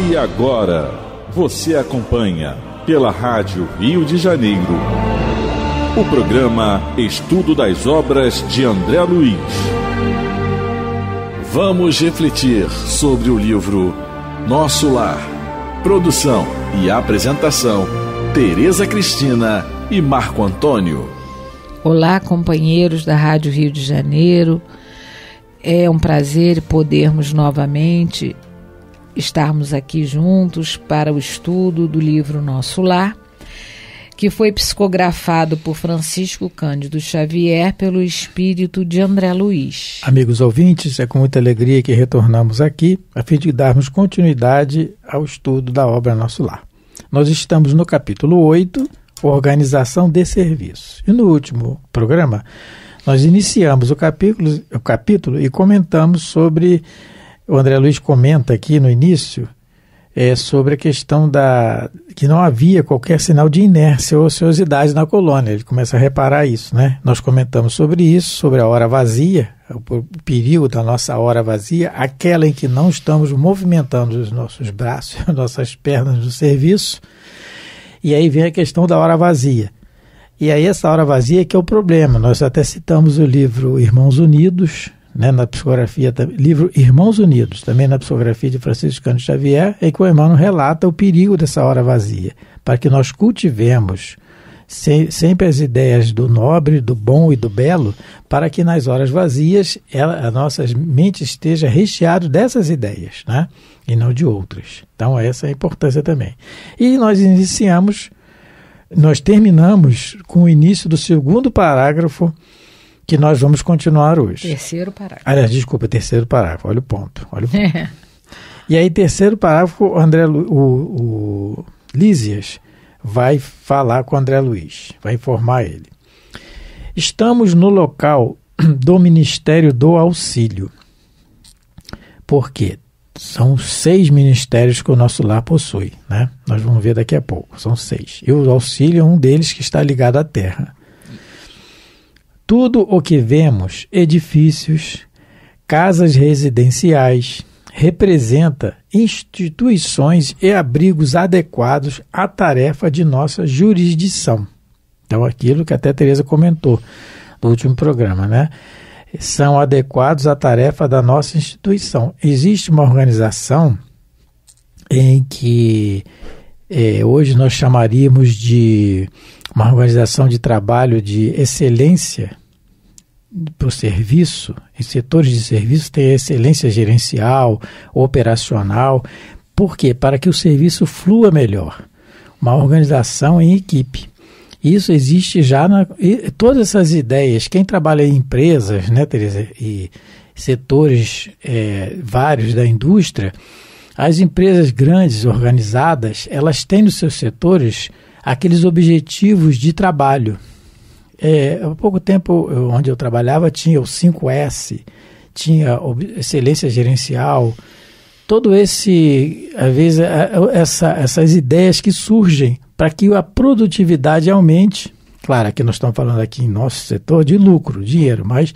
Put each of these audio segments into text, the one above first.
E agora, você acompanha pela Rádio Rio de Janeiro. O programa Estudo das Obras de André Luiz. Vamos refletir sobre o livro Nosso Lar. Produção e apresentação: Tereza Cristina e Marco Antônio. Olá, companheiros da Rádio Rio de Janeiro. É um prazer podermos novamente estarmos aqui juntos para o estudo do livro Nosso Lar, que foi psicografado por Francisco Cândido Xavier pelo espírito de André Luiz. Amigos ouvintes, é com muita alegria que retornamos aqui a fim de darmos continuidade ao estudo da obra Nosso Lar. Nós estamos no capítulo 8, Organização de Serviços. E no último programa, nós iniciamos o capítulo, o capítulo e comentamos sobre o André Luiz comenta aqui no início é, sobre a questão da que não havia qualquer sinal de inércia ou ociosidade na colônia. Ele começa a reparar isso, né? Nós comentamos sobre isso, sobre a hora vazia, o período da nossa hora vazia, aquela em que não estamos movimentando os nossos braços, as nossas pernas no serviço. E aí vem a questão da hora vazia. E aí essa hora vazia é que é o problema. Nós até citamos o livro Irmãos Unidos, né, na psicografia, livro Irmãos Unidos, também na psicografia de Franciscano Xavier, em que o Emmanuel relata o perigo dessa hora vazia, para que nós cultivemos se, sempre as ideias do nobre, do bom e do belo, para que nas horas vazias ela, a nossa mente esteja recheada dessas ideias, né? e não de outras. Então, essa é a importância também. E nós iniciamos, nós terminamos com o início do segundo parágrafo que nós vamos continuar hoje. Terceiro parágrafo. Aliás, desculpa, terceiro parágrafo. Olha o ponto. Olha o ponto. É. E aí, terceiro parágrafo, o André, Lu, o, o Lísias vai falar com o André Luiz, vai informar ele. Estamos no local do Ministério do Auxílio, porque são seis ministérios que o nosso lar possui, né? Nós vamos ver daqui a pouco, são seis. E o auxílio é um deles que está ligado à terra. Tudo o que vemos, edifícios, casas residenciais, representa instituições e abrigos adequados à tarefa de nossa jurisdição. Então, aquilo que até Tereza comentou no último programa, né? São adequados à tarefa da nossa instituição. Existe uma organização em que é, hoje nós chamaríamos de uma organização de trabalho de excelência para o serviço, em setores de serviço, ter excelência gerencial, operacional. Por quê? Para que o serviço flua melhor. Uma organização em equipe. Isso existe já na. todas essas ideias, quem trabalha em empresas, né, Tereza, e setores é, vários da indústria, as empresas grandes, organizadas, elas têm nos seus setores aqueles objetivos de trabalho. É, há pouco tempo, eu, onde eu trabalhava, tinha o 5S, tinha excelência gerencial, todo esse, às vezes, essa, essas ideias que surgem para que a produtividade aumente. Claro, aqui nós estamos falando aqui em nosso setor de lucro, dinheiro, mas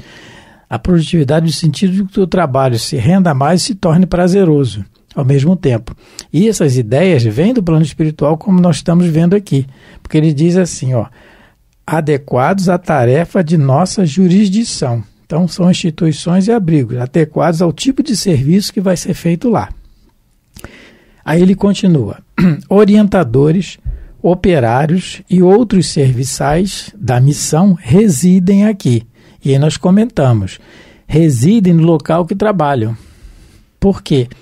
a produtividade no sentido de que o trabalho se renda mais e se torne prazeroso ao mesmo tempo. E essas ideias vêm do plano espiritual, como nós estamos vendo aqui, porque ele diz assim, ó, adequados à tarefa de nossa jurisdição. Então, são instituições e abrigos adequados ao tipo de serviço que vai ser feito lá. Aí ele continua: orientadores, operários e outros serviçais da missão residem aqui. E aí nós comentamos: residem no local que trabalham. Por quê? Porque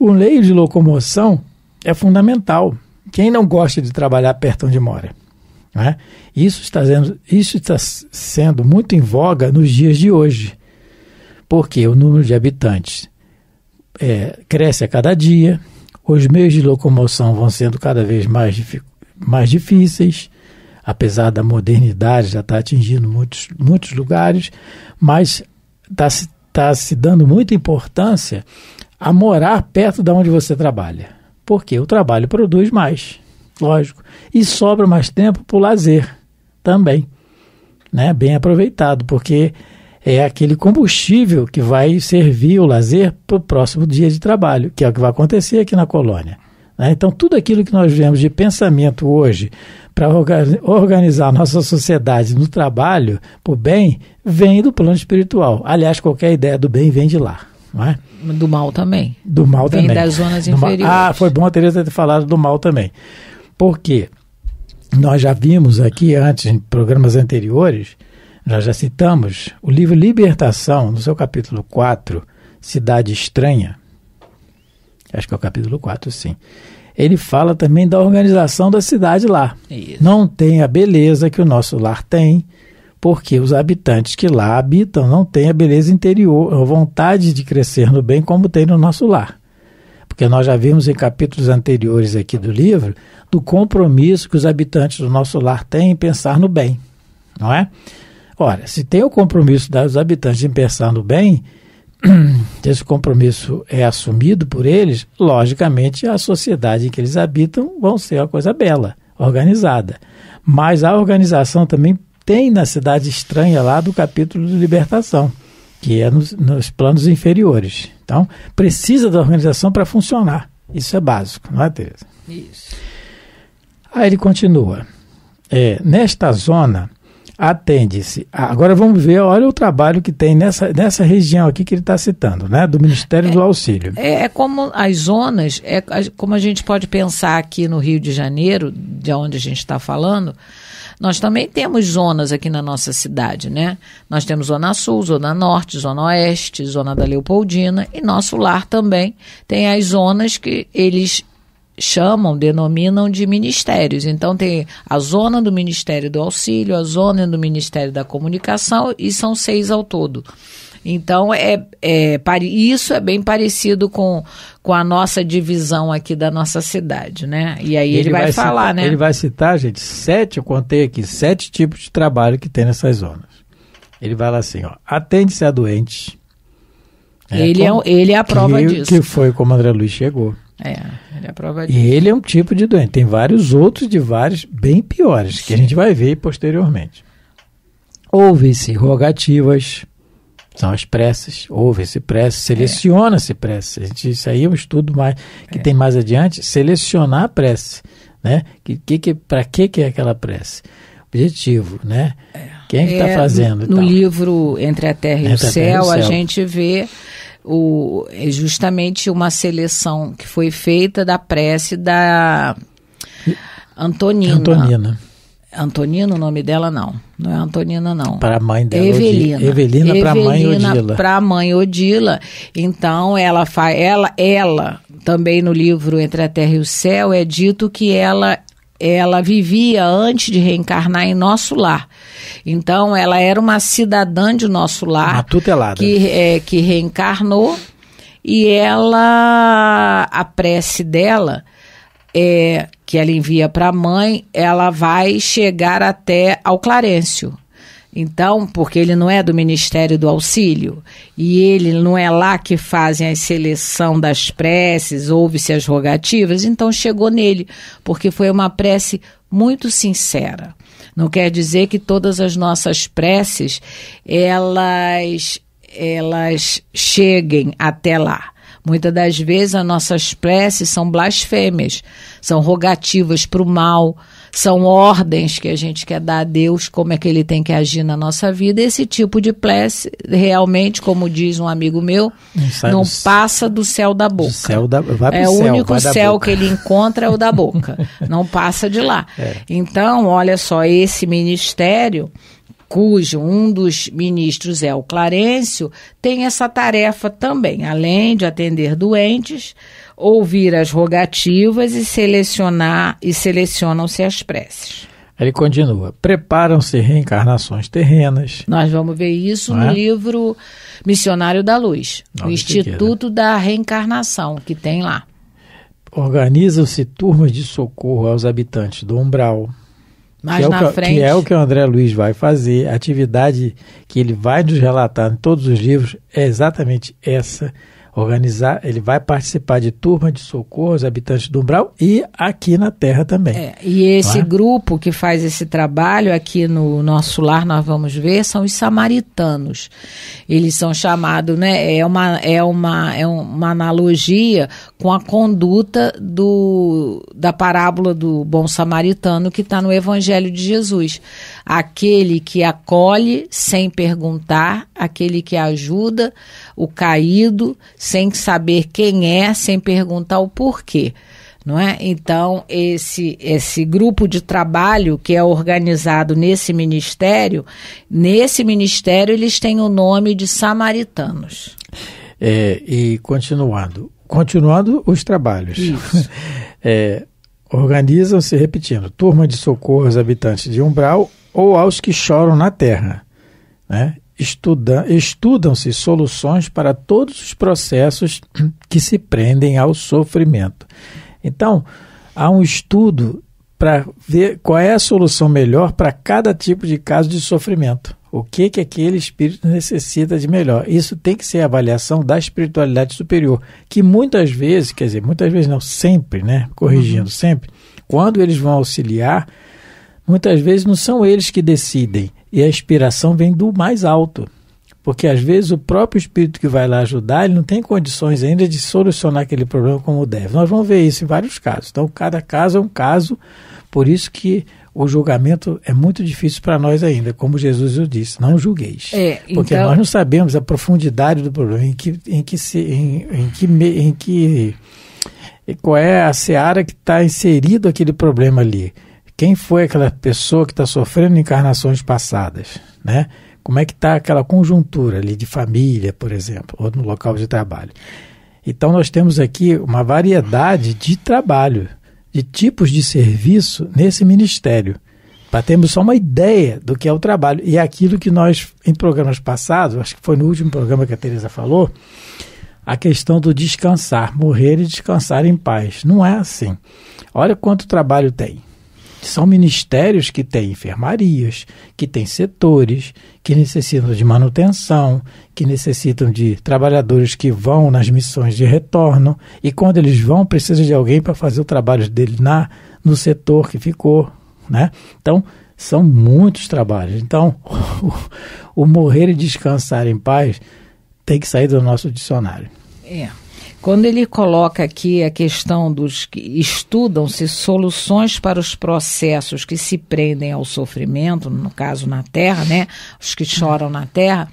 o meio de locomoção é fundamental. Quem não gosta de trabalhar perto onde mora? Né? Isso, está sendo, isso está sendo muito em voga nos dias de hoje, porque o número de habitantes é, cresce a cada dia, os meios de locomoção vão sendo cada vez mais, mais difíceis, apesar da modernidade já estar tá atingindo muitos, muitos lugares, mas está se, tá se dando muita importância a morar perto da onde você trabalha, porque o trabalho produz mais, lógico, e sobra mais tempo para o lazer também, né? Bem aproveitado, porque é aquele combustível que vai servir o lazer para o próximo dia de trabalho, que é o que vai acontecer aqui na colônia. Né? Então, tudo aquilo que nós vemos de pensamento hoje para organizar a nossa sociedade no trabalho, para o bem, vem do plano espiritual. Aliás, qualquer ideia do bem vem de lá não é? Do mal também. Do mal Vem também. das zonas do inferiores. Ah, foi bom a Tereza ter falado do mal também. Porque nós já vimos aqui antes, em programas anteriores, nós já citamos o livro Libertação, no seu capítulo 4, Cidade Estranha. Acho que é o capítulo 4, sim. Ele fala também da organização da cidade lá. Isso. Não tem a beleza que o nosso lar tem, porque os habitantes que lá habitam não têm a beleza interior, a vontade de crescer no bem como tem no nosso lar. Porque nós já vimos em capítulos anteriores aqui do livro do compromisso que os habitantes do nosso lar têm em pensar no bem, não é? Ora, se tem o compromisso dos habitantes em pensar no bem, esse compromisso é assumido por eles, logicamente a sociedade em que eles habitam vão ser uma coisa bela, organizada. Mas a organização também tem na cidade estranha lá do capítulo de libertação, que é nos, nos planos inferiores. Então, precisa da organização para funcionar. Isso é básico, não é, Tereza? Isso. Aí ele continua. É, nesta zona, atende-se. Agora vamos ver, olha o trabalho que tem nessa, nessa região aqui que ele está citando, né? Do Ministério é, do Auxílio. É, é, como as zonas, é como a gente pode pensar aqui no Rio de Janeiro, de onde a gente está falando, nós também temos zonas aqui na nossa cidade, né? Nós temos Zona Sul, Zona Norte, Zona Oeste, Zona da Leopoldina e nosso lar também tem as zonas que eles chamam, denominam de ministérios. Então tem a zona do Ministério do Auxílio, a zona do Ministério da Comunicação e são seis ao todo. Então, é, é, isso é bem parecido com, com a nossa divisão aqui da nossa cidade, né? E aí ele, ele vai, vai, falar, citar, né? Ele vai citar, gente, sete, eu contei aqui, sete tipos de trabalho que tem nessas zonas. Ele vai lá assim, ó, atende-se a doentes. É, ele, como, é, ele é, é a prova que, disso. Que foi como André Luiz chegou. É, ele é a prova disso. E ele é um tipo de doente. Tem vários outros de vários bem piores, Sim. que a gente vai ver posteriormente. Houve-se rogativas, são as preces, ouve-se prece seleciona-se é. preces. Gente, isso aí é um estudo mais, que é. tem mais adiante, selecionar a prece, né? Que, que, que, Para que, que é aquela prece? Objetivo, né? É. Quem está é que tá é, fazendo? No, no livro Entre a Terra e, o, a céu, e o Céu, a gente vê o, é justamente uma seleção que foi feita da prece da Antonina. Antonina. Antonina, o nome dela não. Não é Antonina, não. Para a mãe dela. Evelina. Evelina, para a mãe Odila. Para a mãe Odila. Então, ela, ela, ela, também no livro Entre a Terra e o Céu, é dito que ela ela vivia antes de reencarnar em nosso lar. Então, ela era uma cidadã de nosso lar. Uma tutelada. Que, é, que reencarnou e ela, a prece dela é, que ela envia para a mãe, ela vai chegar até ao Clarencio. Então, porque ele não é do Ministério do Auxílio e ele não é lá que fazem a seleção das preces, ouve-se as rogativas, então chegou nele, porque foi uma prece muito sincera. Não quer dizer que todas as nossas preces elas elas cheguem até lá Muitas das vezes as nossas preces são blasfêmias, são rogativas para o mal, são ordens que a gente quer dar a Deus, como é que ele tem que agir na nossa vida. Esse tipo de prece, realmente, como diz um amigo meu, não, não passa do céu da boca. Céu da, é o único céu que ele encontra é o da boca. não passa de lá. É. Então, olha só, esse ministério cujo um dos ministros é o Clarencio, tem essa tarefa também, além de atender doentes, ouvir as rogativas e selecionar e selecionam-se as preces. Ele continua: preparam-se reencarnações terrenas. Nós vamos ver isso no é? livro Missionário da Luz, Nova o é, né? Instituto da Reencarnação, que tem lá. Organizam-se turmas de socorro aos habitantes do umbral mais é na que, frente. Que é o que o André Luiz vai fazer. A atividade que ele vai nos relatar em todos os livros é exatamente essa organizar, ele vai participar de turma de socorro aos habitantes do Umbral e aqui na Terra também. É, e esse é? grupo que faz esse trabalho aqui no nosso lar, nós vamos ver, são os samaritanos. Eles são chamados, né, é uma, é uma, é uma analogia com a conduta do, da parábola do bom samaritano que está no Evangelho de Jesus. Aquele que acolhe sem perguntar, aquele que ajuda o caído sem saber quem é, sem perguntar o porquê. Não é? Então, esse, esse grupo de trabalho que é organizado nesse ministério, nesse ministério eles têm o nome de samaritanos. É, e continuando, continuando os trabalhos. É, Organizam-se, repetindo, turma de socorro aos habitantes de Umbral ou aos que choram na terra. Né? estuda, estudam-se soluções para todos os processos que se prendem ao sofrimento. Então, há um estudo para ver qual é a solução melhor para cada tipo de caso de sofrimento. O que que aquele espírito necessita de melhor? Isso tem que ser a avaliação da espiritualidade superior, que muitas vezes, quer dizer, muitas vezes não, sempre, né? Corrigindo, uhum. sempre. Quando eles vão auxiliar, muitas vezes não são eles que decidem, e a inspiração vem do mais alto. Porque às vezes o próprio espírito que vai lá ajudar, ele não tem condições ainda de solucionar aquele problema como deve. Nós vamos ver isso em vários casos. Então, cada caso é um caso, por isso que o julgamento é muito difícil para nós ainda, como Jesus o disse, não julgueis. É, porque então nós não sabemos a profundidade do problema, em que, em que, se, em, em que, em que qual é a seara que está inserido aquele problema ali. Quem foi aquela pessoa que está sofrendo encarnações passadas, né? Como é que está aquela conjuntura ali de família, por exemplo, ou no local de trabalho. Então nós temos aqui uma variedade de trabalho, de tipos de serviço nesse ministério, para termos só uma ideia do que é o trabalho. E é aquilo que nós, em programas passados, acho que foi no último programa que a Tereza falou, a questão do descansar, morrer e descansar em paz. Não é assim. Olha quanto trabalho tem. São ministérios que têm enfermarias, que têm setores, que necessitam de manutenção, que necessitam de trabalhadores que vão nas missões de retorno e quando eles vão precisa de alguém para fazer o trabalho dele na no setor que ficou, né? Então são muitos trabalhos. Então o, o morrer e descansar em paz tem que sair do nosso dicionário. É. Quando ele coloca aqui a questão dos que estudam-se soluções para os processos que se prendem ao sofrimento, no caso na Terra, né? Os que choram na Terra,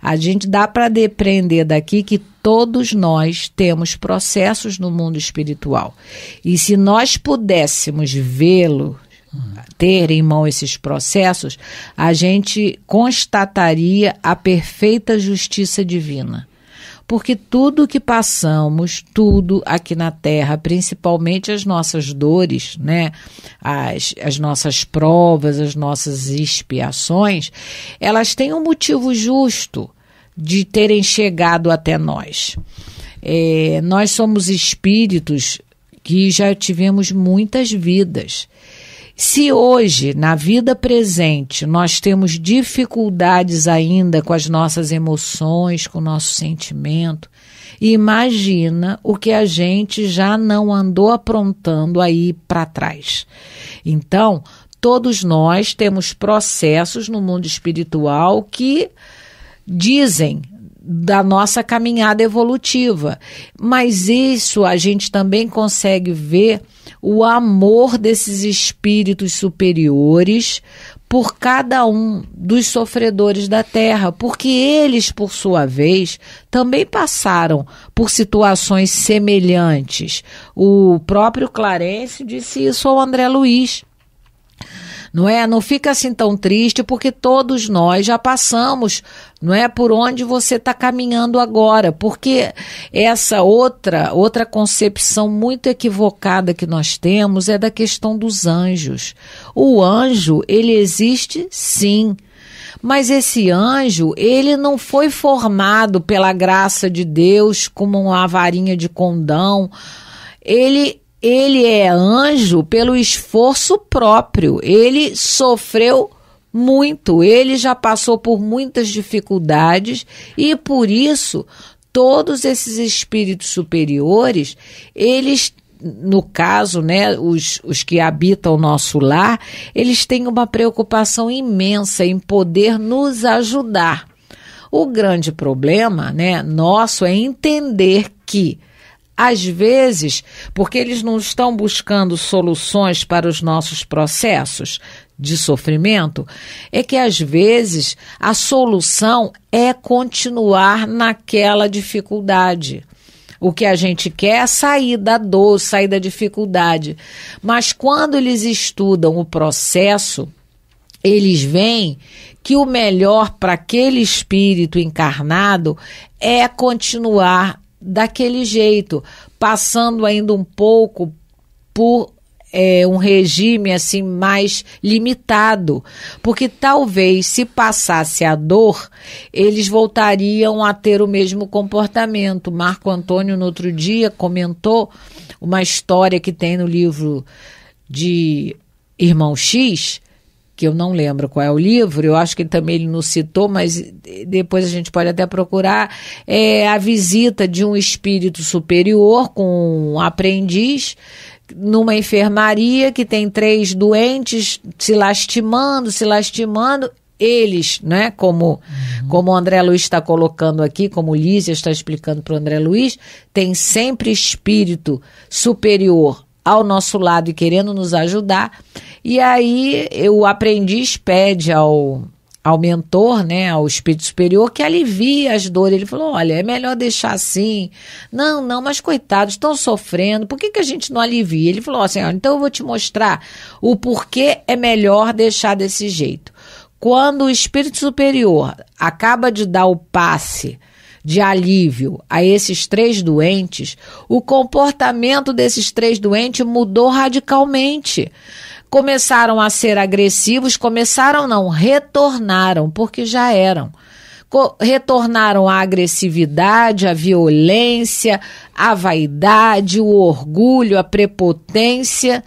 a gente dá para depreender daqui que todos nós temos processos no mundo espiritual. E se nós pudéssemos vê-lo, ter em mão esses processos, a gente constataria a perfeita justiça divina porque tudo que passamos, tudo aqui na Terra, principalmente as nossas dores, né, as, as nossas provas, as nossas expiações, elas têm um motivo justo de terem chegado até nós. É, nós somos espíritos que já tivemos muitas vidas. Se hoje, na vida presente, nós temos dificuldades ainda com as nossas emoções, com o nosso sentimento, imagina o que a gente já não andou aprontando aí para trás. Então, todos nós temos processos no mundo espiritual que dizem, da nossa caminhada evolutiva. Mas isso a gente também consegue ver o amor desses espíritos superiores por cada um dos sofredores da terra, porque eles, por sua vez, também passaram por situações semelhantes. O próprio Clarence disse isso ao André Luiz não é? Não fica assim tão triste, porque todos nós já passamos, não é? Por onde você está caminhando agora, porque essa outra, outra concepção muito equivocada que nós temos é da questão dos anjos. O anjo, ele existe sim, mas esse anjo, ele não foi formado pela graça de Deus como uma varinha de condão. Ele ele é anjo pelo esforço próprio. Ele sofreu muito, ele já passou por muitas dificuldades e por isso todos esses espíritos superiores, eles no caso, né, os, os que habitam o nosso lar, eles têm uma preocupação imensa em poder nos ajudar. O grande problema, né, nosso é entender que às vezes, porque eles não estão buscando soluções para os nossos processos de sofrimento, é que às vezes a solução é continuar naquela dificuldade. O que a gente quer é sair da dor, sair da dificuldade. Mas quando eles estudam o processo, eles veem que o melhor para aquele espírito encarnado é continuar daquele jeito, passando ainda um pouco por é, um regime assim mais limitado, porque talvez se passasse a dor, eles voltariam a ter o mesmo comportamento. Marco Antônio no outro dia comentou uma história que tem no livro de Irmão X, que eu não lembro qual é o livro, eu acho que também ele nos citou, mas depois a gente pode até procurar, é a visita de um espírito superior com um aprendiz numa enfermaria que tem três doentes se lastimando, se lastimando, eles, né, como uhum. como o André Luiz está colocando aqui, como Lízia está explicando para o André Luiz, tem sempre espírito superior ao nosso lado e querendo nos ajudar. E aí o aprendiz pede ao, ao mentor, né, ao espírito superior, que alivie as dores. Ele falou: olha, é melhor deixar assim. Não, não, mas coitados, estão sofrendo, por que, que a gente não alivia? Ele falou assim: então eu vou te mostrar o porquê é melhor deixar desse jeito. Quando o espírito superior acaba de dar o passe de alívio a esses três doentes, o comportamento desses três doentes mudou radicalmente começaram a ser agressivos, começaram não, retornaram, porque já eram. Co retornaram a agressividade, a violência, a vaidade, o orgulho, a prepotência.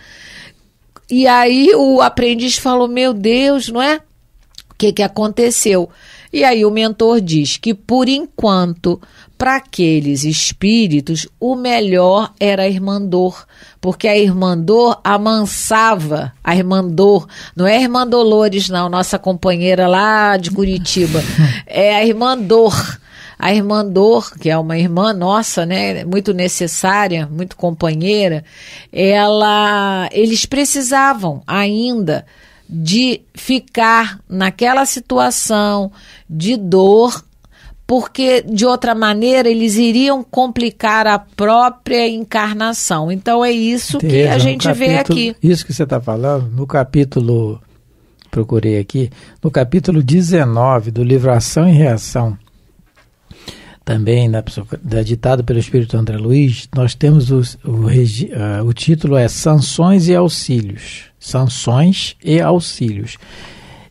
E aí o aprendiz falou: Meu Deus, não é? O que, que aconteceu? E aí o mentor diz que por enquanto para aqueles espíritos, o melhor era a irmã dor, porque a irmã dor amansava a irmã dor. Não é a irmã Dolores, não, nossa companheira lá de Curitiba. É a irmã dor. A irmã Dor, que é uma irmã nossa, né, muito necessária, muito companheira, ela, eles precisavam ainda de ficar naquela situação de dor porque de outra maneira eles iriam complicar a própria encarnação. Então é isso que a gente capítulo, vê aqui. Isso que você está falando, no capítulo, procurei aqui, no capítulo 19 do livro Ação e Reação, também na, da, ditado pelo Espírito André Luiz, nós temos o, o, uh, o título é Sanções e Auxílios. Sanções e Auxílios.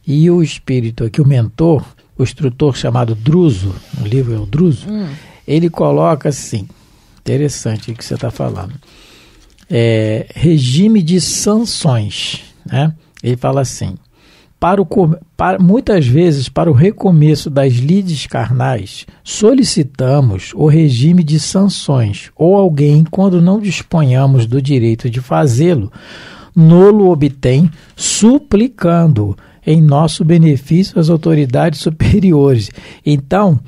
E o Espírito aqui, o mentor, o instrutor chamado Druso, o livro é o Druso, hum. ele coloca assim, interessante o que você está falando, é, regime de sanções, né? Ele fala assim, para o, para, muitas vezes para o recomeço das lides carnais, solicitamos o regime de sanções ou alguém, quando não disponhamos do direito de fazê-lo, nolo obtém suplicando em nosso benefício as autoridades superiores. Então,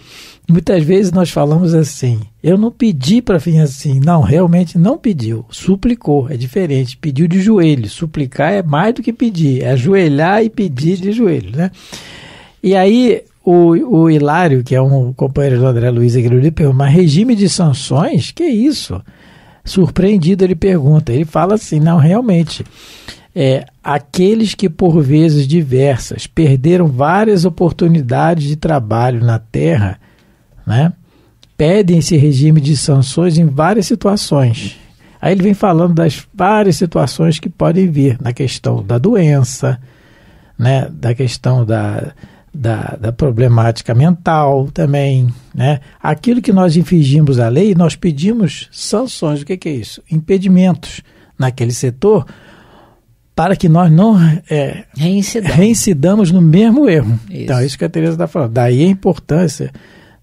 muitas vezes nós falamos assim: eu não pedi para vir assim. Não, realmente não pediu. Suplicou, é diferente. Pediu de joelho. Suplicar é mais do que pedir, é ajoelhar e pedir de joelho, né? E aí, o, o Hilário, que é um companheiro do André Luiz aqui perguntou: é mas regime de sanções? Que isso? Surpreendido, ele pergunta. Ele fala assim: não, realmente é, aqueles que por vezes diversas perderam várias oportunidades de trabalho na terra, né? Pedem esse regime de sanções em várias situações. Aí ele vem falando das várias situações que podem vir na questão da doença, né? Da questão da, da, da, problemática mental também. Né? Aquilo que nós infringimos a lei, nós pedimos sanções. O que, que é isso? Impedimentos naquele setor para que nós não é, reincidamos. reincidamos. no mesmo erro. Isso. Então, é isso que a Tereza está falando. Daí a importância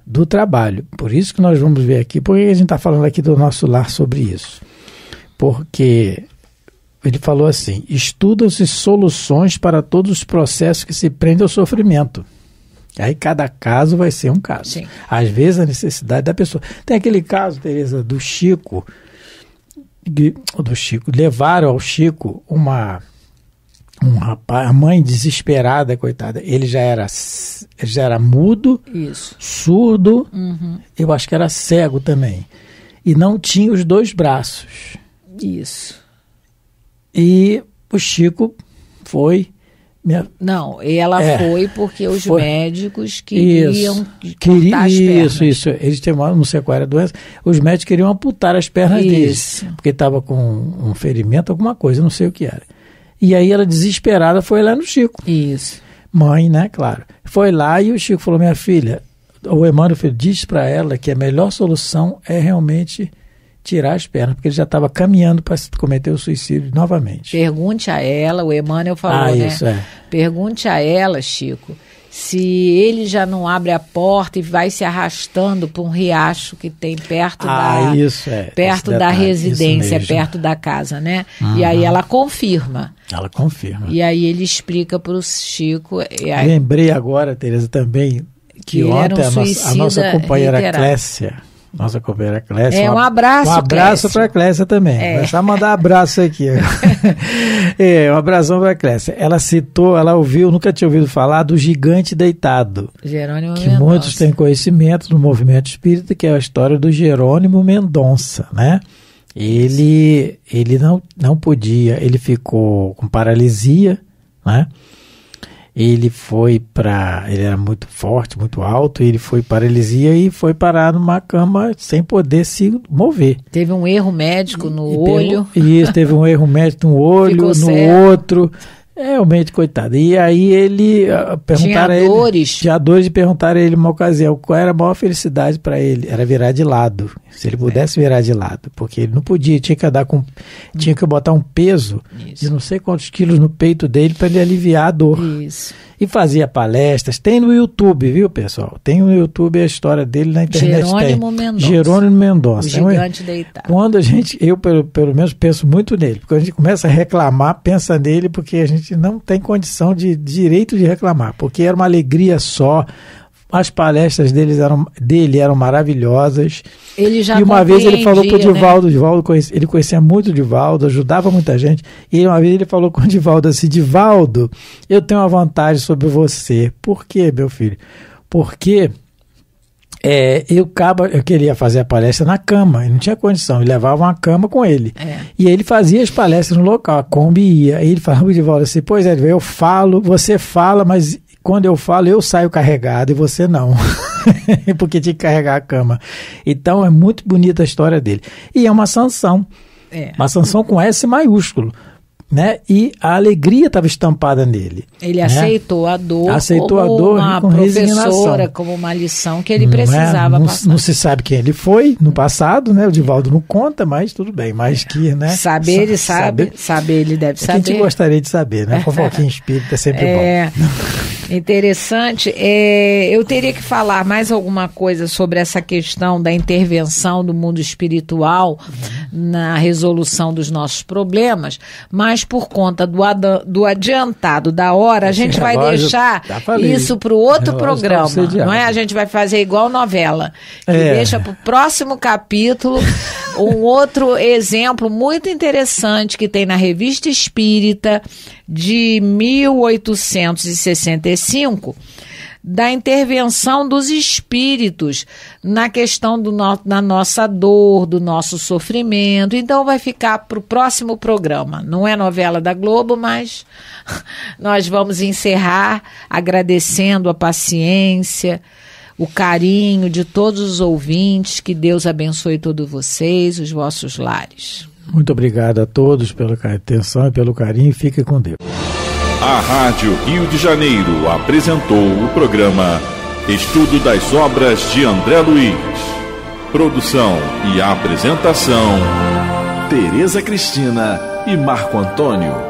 do trabalho. Por isso que nós vamos ver aqui, Por que a gente está falando aqui do nosso lar sobre isso. Porque ele falou assim: estudam-se soluções para todos os processos que se prendem ao sofrimento. Aí cada caso vai ser um caso. Sim. Às vezes a necessidade da pessoa. Tem aquele caso, Tereza, do Chico, do Chico, levaram ao Chico uma um rapaz, a mãe desesperada, coitada, ele já era já era mudo, Isso. surdo, uhum. eu acho que era cego também. E não tinha os dois braços. Isso. E o Chico foi minha... Não, ela é, foi porque os foi... médicos queriam isso, queria, as pernas. Isso, isso. Eles têm uma, não sei qual era a doença. Os médicos queriam amputar as pernas isso. dele. Porque estava com um ferimento, alguma coisa, não sei o que era. E aí ela, desesperada, foi lá no Chico. Isso. Mãe, né, claro. Foi lá e o Chico falou, minha filha, o Emmanuel falou, diz para ela que a melhor solução é realmente tirar as pernas, porque ele já estava caminhando para cometer o suicídio novamente. Pergunte a ela, o Emmanuel falou, ah, né? isso, É. Pergunte a ela, Chico, se ele já não abre a porta e vai se arrastando para um riacho que tem perto ah, da isso, é, perto detalhe, da residência, perto da casa, né? Uhum. E aí uhum. ela confirma. Ela confirma. E aí ele explica para o Chico. Aí... Lembrei agora, Tereza, também que, que ontem um a, nossa, a nossa companheira Clécia nossa copeira é Clécia. É, um abraço. Um abraço para a Clécia também. É. só mandar abraço aqui. é, um abração para a Clécia. Ela citou, ela ouviu, nunca tinha ouvido falar do gigante deitado. Jerônimo que Mendonça. muitos têm conhecimento do movimento espírita, que é a história do Jerônimo Mendonça, né? Ele, ele não, não podia, ele ficou com paralisia, né? ele foi para, ele era muito forte, muito alto, ele foi paralisia e foi parar numa cama sem poder se mover. Teve um erro médico no e olho. Teve, isso, teve um erro médico no olho, Ficou no certo. outro. É, o coitado. E aí ele ah, perguntaram tinha dores. ele. Tinha dores e perguntaram a ele uma ocasião qual era a maior felicidade para ele. Era virar de lado. Se ele pudesse é. virar de lado. Porque ele não podia, tinha que andar com. Tinha que botar um peso Isso. de não sei quantos quilos no peito dele para ele aliviar a dor. Isso e fazia palestras. Tem no YouTube, viu, pessoal? Tem no YouTube a história dele na internet. Jerônimo Mendonça. Jerônimo Mendonça. É gigante deitado. Quando a gente, eu pelo, pelo menos penso muito nele, porque a gente começa a reclamar, pensa nele, porque a gente não tem condição de direito de reclamar, porque era uma alegria só, as palestras dele eram, dele eram maravilhosas. Ele já E uma vez ele falou pro Divaldo, né? Divaldo conhecia, ele conhecia muito o Divaldo, ajudava muita gente. E uma vez ele falou com o Divaldo assim: Divaldo, eu tenho uma vantagem sobre você. Por quê, meu filho? Porque é, eu, caba, eu queria fazer a palestra na cama, ele não tinha condição, ele levava uma cama com ele. É. E ele fazia as palestras no local, a Kombi ia. E ele falava o Divaldo assim: Pois é, eu falo, você fala, mas quando eu falo, eu saio carregado e você não. Porque tinha que carregar a cama. Então é muito bonita a história dele. E é uma sanção. É. Uma sanção com S maiúsculo. Né? E a alegria estava estampada nele. Ele né? aceitou a dor aceitou como a dor uma com professora, como uma lição que ele não é? precisava é, não, passar. Não se sabe quem ele foi no passado, né? O Divaldo não conta, mas tudo bem. Mas que, né? Saber ele sabe, saber, ele deve é saber. A gente gostaria de saber, né? Fofoquinha espírita é sempre é. bom. Interessante. É, eu teria que falar mais alguma coisa sobre essa questão da intervenção do mundo espiritual na resolução dos nossos problemas, mas por conta do, ad, do adiantado da hora, a gente vai deixar tá isso para o outro tá programa. Não é? A gente vai fazer igual novela, que é. deixa para o próximo capítulo um outro exemplo muito interessante que tem na revista Espírita de 1865 da intervenção dos espíritos na questão do no, na nossa dor, do nosso sofrimento. Então vai ficar para o próximo programa. Não é novela da Globo, mas nós vamos encerrar agradecendo a paciência, o carinho de todos os ouvintes. Que Deus abençoe todos vocês, os vossos lares. Muito obrigado a todos pela atenção e pelo carinho. Fique com Deus. A Rádio Rio de Janeiro apresentou o programa Estudo das Obras de André Luiz. Produção e apresentação: Tereza Cristina e Marco Antônio.